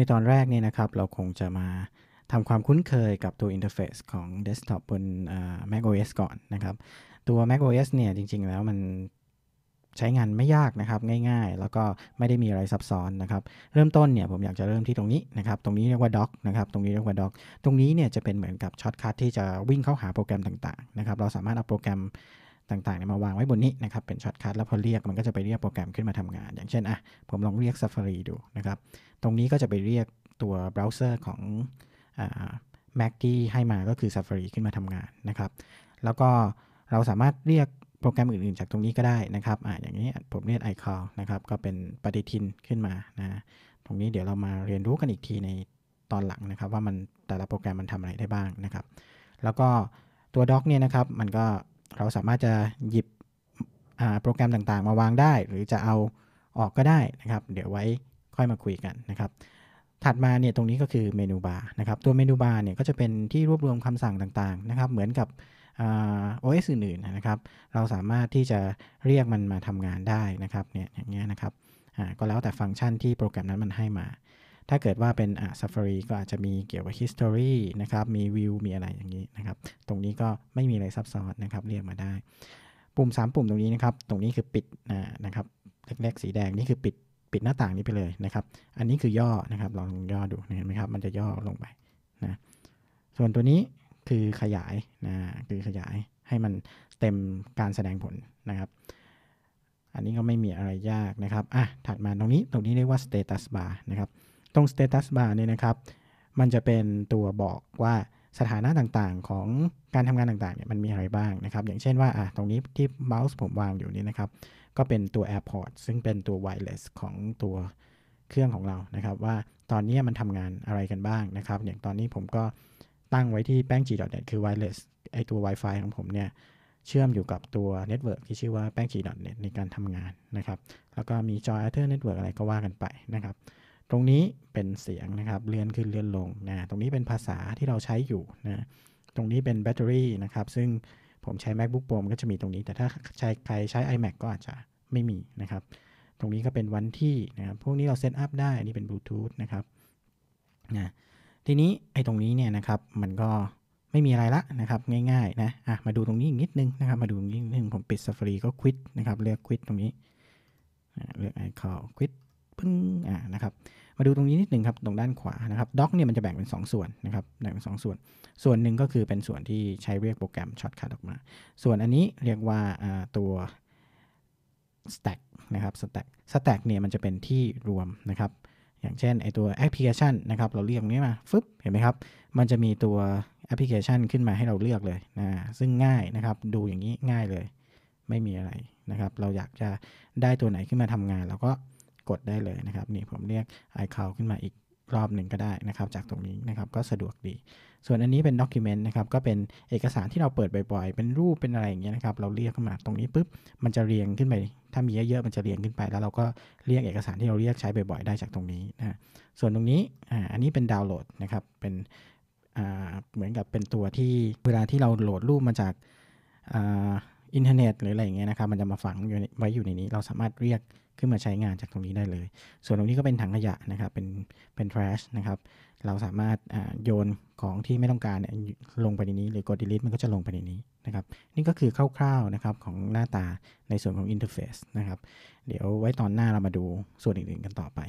ในตอนแรกเนี่ยนะครับเราคงจะมาทำความคุ้นเคยกับตัวอินเทอร์เฟซของเดสก์ท็อปบน macOS ก่อนนะครับตัว macOS เนี่ยจริง ๆ แล้วมันใช้งานไม่ยากนะครับง่ายๆ แล้วก็ไม่ได้มีอะไรซับซ้อนนะครับเริ่มต้นเนี่ยผมอยากจะเริ่มที่ตรงนี้นะครับตรงนี้เรียกว่าด็อกนะครับตรงนี้เรียกว่าด็อกตรงนี้เนี่ยจะเป็นเหมือนกับช็อตคัทที่จะวิ่งเข้าหาโปรแกรมต่างๆนะครับเราสามารถเอาโปรแกรมต่างๆเนี่ยมาวางไว้บนนี้นะครับ เป็นช็อตคัทแล้วพอเรียกมันก็จะไปเรียกโปรแกรมขึ้นมาทำงาน อย่างเช่น อ่ะ ผมลองเรียก Safari ดูนะครับ ตรงนี้ก็จะไปเรียกตัวเบราว์เซอร์ของอ Mac ที่ให้มาก็คือ Safari ขึ้นมาทำงานนะครับ แล้วก็เราสามารถเรียกโปรแกรมอื่น ๆ จากตรงนี้ก็ได้นะครับ อ่าอย่างนี้ ผมเรียก i c ค o u นะครับ ก็เป็นปฏิทินขึ้นมานะ ตรงนี้เดี๋ยวเรามาเรียนรู้กันอีกทีในตอนหลังนะครับ ว่ามันแต่ละโปรแกรมมันทำอะไรได้บ้างนะครับ แล้วก็ตัวด็อกเนี่ยนะครับ มันก็เราสามารถจะหยิบโปรแกรมต่างๆ มาวางได้ หรือจะเอาออกก็ได้นะครับ เดี๋ยวไว้ค่อยมาคุยกันนะครับ ถัดมาเนี่ยตรงนี้ก็คือเมนูบาร์นะครับตัวเมนูบาร์เนี่ยก็จะเป็นที่รวบรวมคำสั่งต่างๆนะครับเหมือนกับโอเอสอื่นๆนะครับ เราสามารถที่จะเรียกมันมาทำงานได้นะครับเนี่ยอย่างเงี้ยนะครับ ก็แล้วแต่ฟังก์ชันที่โปรแกรมนั้นมันให้มาถ้าเกิดว่าเป็นอ่ะซัฟฟารีก็อาจจะมีเกี่ยวกับ history นะครับ มีวิวมีอะไรอย่างนี้นะครับ ตรงนี้ก็ไม่มีอะไรซับซ้อนนะครับเรียกมาได้ ปุ่ม 3 ปุ่มตรงนี้นะครับ ตรงนี้คือปิดนะครับเล็กๆสีแดงนี่คือปิดปิดหน้าต่างนี้ไปเลยนะครับ อันนี้คือย่อนะครับ ลองย่อดูเห็นไหมครับมันจะย่อลงไปนะส่วนตัวนี้คือขยายนะคือขยายให้มันเต็มการแสดงผลนะครับ อันนี้ก็ไม่มีอะไรยากนะครับอ่ะถัดมาตรงนี้ตรงนี้เรียกว่า status bar นะครับตรง status bar เนี่ยนะครับ มันจะเป็นตัวบอกว่าสถานะต่างๆ ของการทำงานต่างๆเนี่ยมันมีอะไรบ้างนะครับ อย่างเช่นว่าอ่ะตรงนี้ที่เมาส์ผมวางอยู่นี่นะครับ ก็เป็นตัว AirPods ซึ่งเป็นตัว wireless ของตัวเครื่องของเรานะครับ ว่าตอนนี้มันทำงานอะไรกันบ้างนะครับ อย่างตอนนี้ผมก็ตั้งไว้ที่แป้ง G.net คือ wireless ไอตัว Wi-Fi ของผมเนี่ยเชื่อมอยู่กับตัวเน็ตเวิร์กที่ชื่อว่าแป้งีดอทเน็ตในการทำงานนะครับ แล้วก็มีจอยร์เน็ตเวิร์กอะไรก็ว่ากันไปนะครับตรงนี้เป็นเสียงนะครับเลื่อนขึ้นเลื่อนลงนะตรงนี้เป็นภาษาที่เราใช้อยู่นะตรงนี้เป็นแบตเตอรี่นะครับ ซึ่งผมใช้ macbook pro มันก็จะมีตรงนี้ แต่ถ้าใช้ใครใช้ imac ก็อาจจะไม่มีนะครับ ตรงนี้ก็เป็นวันที่นะครับ พวกนี้เราเซตอัพได้นนี่เป็นบลูทูธนะครับนะทีนี้ไอ้ตรงนี้เนี่ยนะครับมันก็ไม่มีอะไรละนะครับง่ายๆนะอ่ะมาดูตรงนี้อีกนิดนึงนะครับมาดูนิดนึงผมปิด Safari ก็ควิดนะครับ เลือกควิดตรงนี้เลือกไอคอนควิดปึ้งอ่านะครับ มาดูตรงนี้นิดหนึ่งครับ ตรงด้านขวา นะครับ ด็อกเนี่ยมันจะแบ่งเป็น 2 ส่วนนะครับ แบ่งเป็นสส่วน ส่วนหนึ่งก็คือเป็นส่วนที่ใช้เรียกโปรแกรมช็อตคัดออกมา ส่วนอันนี้เรียกว่าตัว stack นะครับ stack stack เนี่ยมันจะเป็นที่รวมนะครับ อย่างเช่นไอตัวแอปพลิเคชันนะครับ เราเรียกนี้มา ฟึบเห็นไหมครับ มันจะมีตัวแอปพลิเคชันขึ้นมาให้เราเลือกเลยนะ ซึ่งง่ายนะครับ ดูอย่างนี้ง่ายเลย ไม่มีอะไรนะครับ เราอยากจะได้ตัวไหนขึ้นมาทำงานเราก็กดได้เลยนะครับนี่ผมเรียก iCloud ขึ้นมาอีกรอบหนึ่งก็ได้นะครับจากตรงนี้นะครับก็สะดวกดี ส่วนอันนี้เป็นด็อกิเมนต์นะครับก็เป็นเอกสารที่เราเปิดบ่อย ๆ เป็นรูปเป็นอะไรอย่างเงี้ยนะครับเราเรียกขึ้นมาตรงนี้ปุ๊บมันจะเรียงขึ้นไปถ้ามีเยอะๆมันจะเรียงขึ้นไป แล้วเราก็เรียกเอกสารที่เราเรียกใช้บ่อยๆได้จากตรงนี้นะส่วนตรงนี้อ่าอันนี้เป็นดาวน์โหลดนะครับเป็นอ่าเหมือนกับเป็นตัวที่เวลาที่เราโหลดรูปมาจากอ่าอินเทอร์เน็ตหรืออะไรอย่างเงี้ยนะครับ มันจะมาฝังไว้อยู่ในนี้เราสามารถเรียกขึ้นมาใช้งานจากตรงนี้ได้เลย ส่วนตรงนี้ก็เป็นถังขยะนะครับเป็นเป็นทรัชนะครับเราสามารถโยนของที่ไม่ต้องการเนี่ยลงไปในนี้หรือกดดีลิทมันก็จะลงไปในนี้นะครับ นี่ก็คือคร่าวๆนะครับของหน้าตาในส่วนของอินเทอร์เฟซนะครับเดี๋ยวไว้ตอนหน้าเรามาดูส่วนอื่นๆกันต่อไป